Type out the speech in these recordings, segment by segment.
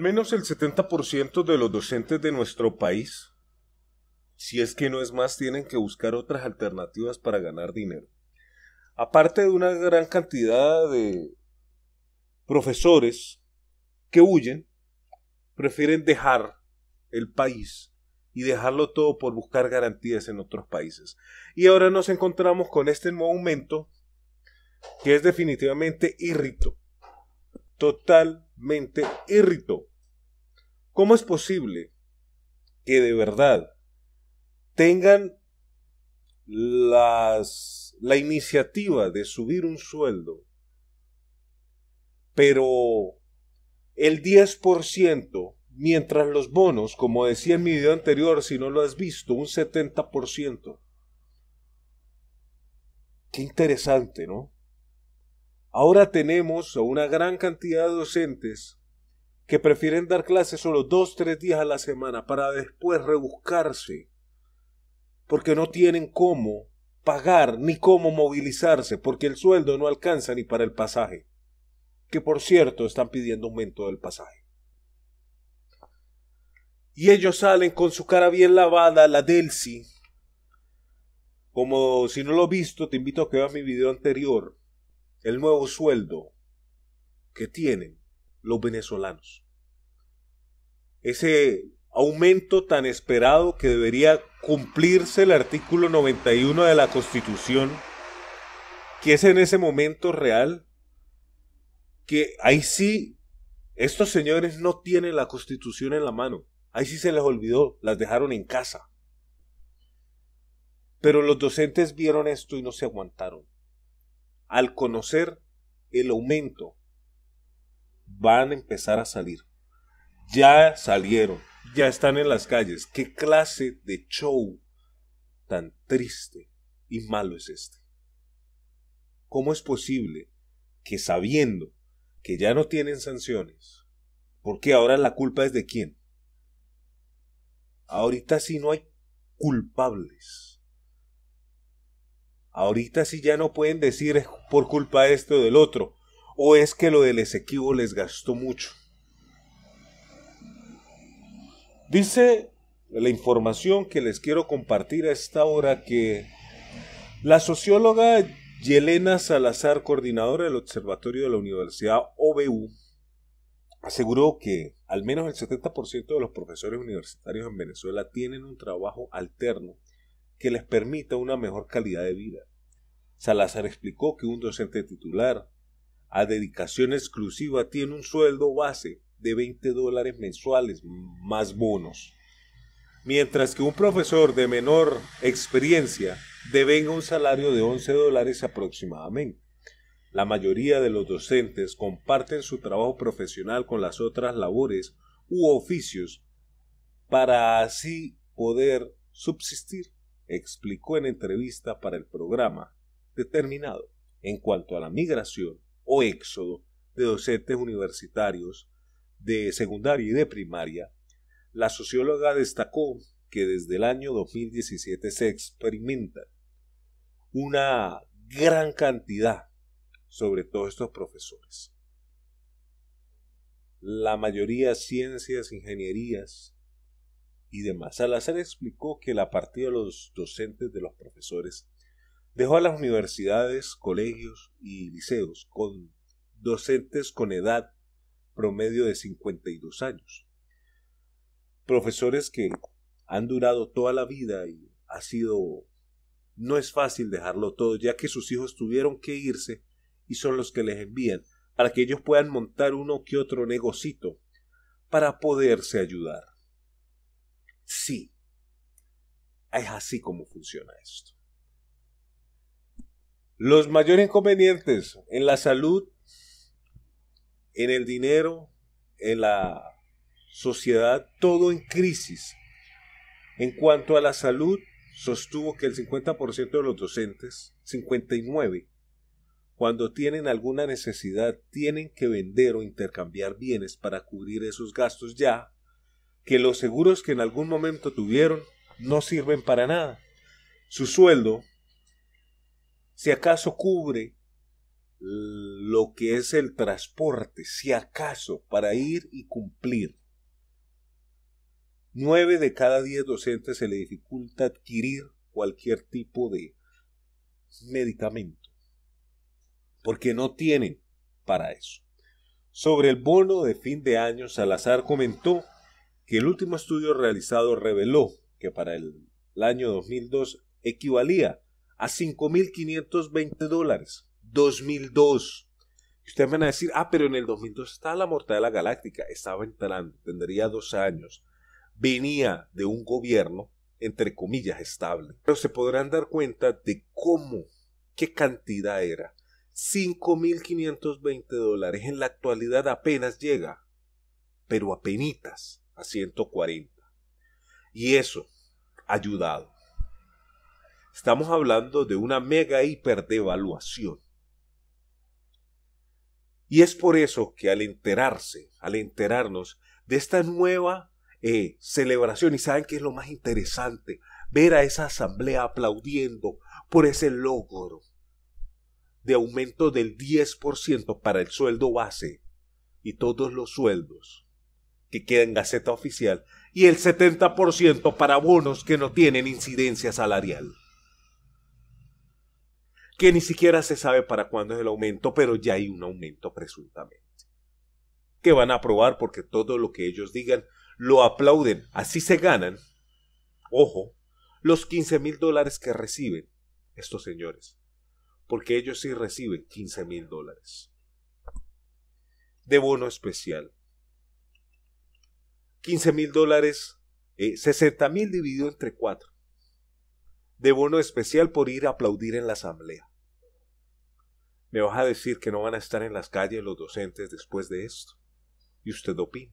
menos el 70% de los docentes de nuestro país, si es que no es más, tienen que buscar otras alternativas para ganar dinero. Aparte de una gran cantidad de profesores que huyen, prefieren dejar el país y dejarlo todo por buscar garantías en otros países. Y ahora nos encontramos con este momento que es definitivamente irrito, totalmente irrito. ¿Cómo es posible que de verdad tengan la iniciativa de subir un sueldo, pero el 10%, mientras los bonos, como decía en mi video anterior, si no lo has visto, un 70%. Qué interesante, ¿no? Ahora tenemos a una gran cantidad de docentes que prefieren dar clases solo dos, tres días a la semana para después rebuscarse, porque no tienen cómo pagar ni cómo movilizarse, porque el sueldo no alcanza ni para el pasaje, que por cierto están pidiendo aumento del pasaje. Y ellos salen con su cara bien lavada, la Delsi. Como si no lo he visto, te invito a que veas mi video anterior, el nuevo sueldo que tienen los venezolanos ese aumento tan esperado que debería cumplirse el artículo 91 de la Constitución, que es en ese momento real, que ahí sí, estos señores no tienen la Constitución en la mano, ahí sí se les olvidó, las dejaron en casa. Pero los docentes vieron esto y no se aguantaron. Al conocer el aumento, van a empezar a salir ya salieron, ya están en las calles. ¿Qué clase de show tan triste y malo es este? ¿Cómo es posible que sabiendo que ya no tienen sanciones, porque ahora la culpa es de quién? Ahorita sí no hay culpables. Ahorita sí ya no pueden decir por culpa de esto o del otro, o es que lo del Esequibo les gastó mucho Dice la información que les quiero compartir a esta hora que la socióloga Yelena Salazar, coordinadora del Observatorio de la Universidad OBU, aseguró que al menos el 70% de los profesores universitarios en Venezuela tienen un trabajo alterno que les permita una mejor calidad de vida. Salazar explicó que un docente titular a dedicación exclusiva tiene un sueldo base de 20 dólares mensuales más bonos. Mientras que un profesor de menor experiencia devenga un salario de 11 dólares aproximadamente. La mayoría de los docentes comparten su trabajo profesional con las otras labores u oficios para así poder subsistir, explicó en entrevista para el programa determinado en cuanto a la migración o éxodo de docentes universitarios de secundaria y de primaria, la socióloga destacó que desde el año 2017 se experimenta una gran cantidad sobre todos estos profesores. La mayoría ciencias, ingenierías y demás. Salazar explicó que la partida de los docentes de los profesores dejó a las universidades, colegios y liceos con docentes con edad promedio de 52 años. Profesores que han durado toda la vida y ha sido... No es fácil dejarlo todo, ya que sus hijos tuvieron que irse y son los que les envían, para que ellos puedan montar uno que otro negocito, para poderse ayudar. Sí, es así como funciona esto. Los mayores inconvenientes en la salud en el dinero, en la sociedad, todo en crisis. En cuanto a la salud, sostuvo que el 50% de los docentes, 59, cuando tienen alguna necesidad, tienen que vender o intercambiar bienes para cubrir esos gastos ya, que los seguros que en algún momento tuvieron no sirven para nada. Su sueldo, si acaso cubre lo que es el transporte, si acaso, para ir y cumplir. Nueve de cada diez docentes se le dificulta adquirir cualquier tipo de medicamento, porque no tienen para eso. Sobre el bono de fin de año, Salazar comentó que el último estudio realizado reveló que para el, el año 2002 equivalía a 5.520 dólares 2002. Y ustedes van a decir, ah, pero en el 2002 estaba la de la Galáctica, estaba entrando, tendría dos años, venía de un gobierno, entre comillas, estable. Pero se podrán dar cuenta de cómo, qué cantidad era. 5.520 dólares en la actualidad apenas llega, pero apenas a 140. Y eso, ha ayudado. Estamos hablando de una mega hiperdevaluación y es por eso que al enterarse, al enterarnos de esta nueva eh, celebración, y saben que es lo más interesante, ver a esa asamblea aplaudiendo por ese logro de aumento del 10% para el sueldo base y todos los sueldos que quedan en Gaceta Oficial y el 70% para bonos que no tienen incidencia salarial que ni siquiera se sabe para cuándo es el aumento, pero ya hay un aumento presuntamente. Que van a aprobar porque todo lo que ellos digan lo aplauden. Así se ganan, ojo, los 15 mil dólares que reciben estos señores. Porque ellos sí reciben 15 mil dólares. De bono especial. 15 mil dólares, 60 eh, mil dividido entre 4. De bono especial por ir a aplaudir en la asamblea. ¿Me vas a decir que no van a estar en las calles los docentes después de esto? ¿Y usted opina?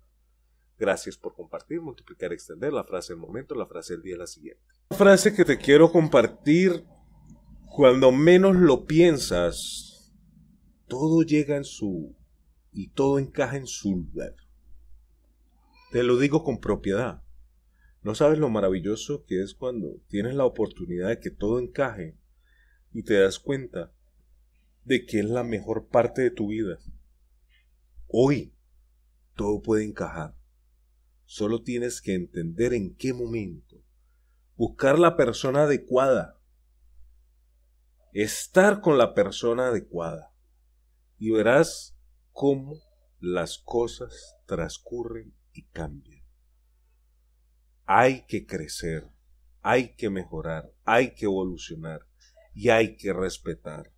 Gracias por compartir, multiplicar, extender la frase del momento, la frase del día la siguiente. La frase que te quiero compartir, cuando menos lo piensas, todo llega en su y todo encaja en su lugar. Te lo digo con propiedad. No sabes lo maravilloso que es cuando tienes la oportunidad de que todo encaje y te das cuenta de que es la mejor parte de tu vida. Hoy todo puede encajar. Solo tienes que entender en qué momento. Buscar la persona adecuada. Estar con la persona adecuada. Y verás cómo las cosas transcurren y cambian. Hay que crecer, hay que mejorar, hay que evolucionar y hay que respetar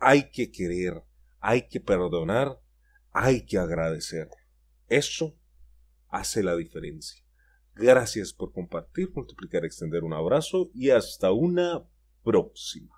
hay que querer, hay que perdonar, hay que agradecer. Eso hace la diferencia. Gracias por compartir, multiplicar, extender un abrazo y hasta una próxima.